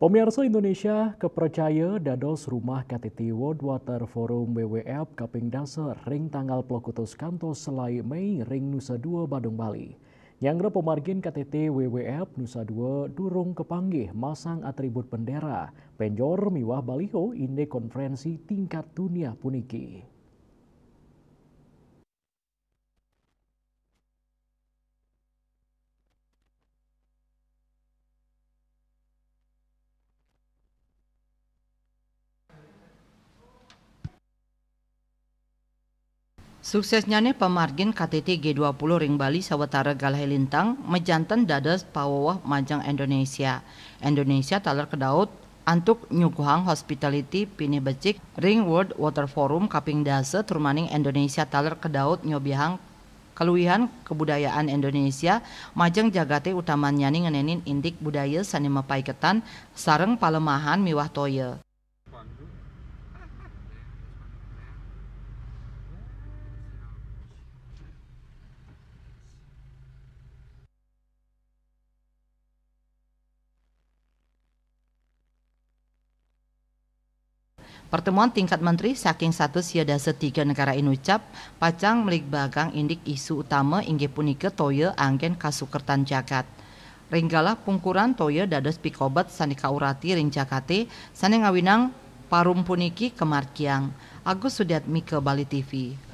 Pemirsa Indonesia, kepercaya dados rumah KTT World Water Forum WWF kaping dasar ring tanggal pelokutus kantos selai Mei ring Nusa Dua Badung Bali. Nyanggra pemargin KTT WWF Nusa Dua durung kepanggih masang atribut bendera, penjor miwah baliho inde konferensi tingkat dunia puniki. Suksesnya pemargin KTT G20 Ring Bali sawetara Galai Lintang mejantan dadas pawawah majang Indonesia. Indonesia talar kedaut antuk nyuguhang hospitality pini becik Ring World Water Forum kaping dase turmaning Indonesia talar kedaut nyobihang keluihan kebudayaan Indonesia Majang jagate utamanya nyaning ngenenin indik budaya sanima paiketan sareng palemahan miwah toye. Pertemuan tingkat menteri saking satu siada tiga negara ucap, pacang melik bagang indik isu utama inggih punika toyo anggen kasukertan jagat. Ringgalah pungkuran toyo dados pikobat sanika urati ring jakate, sane ngawinang parum puniki kemarkiang. Agus Sudiatmike Bali TV.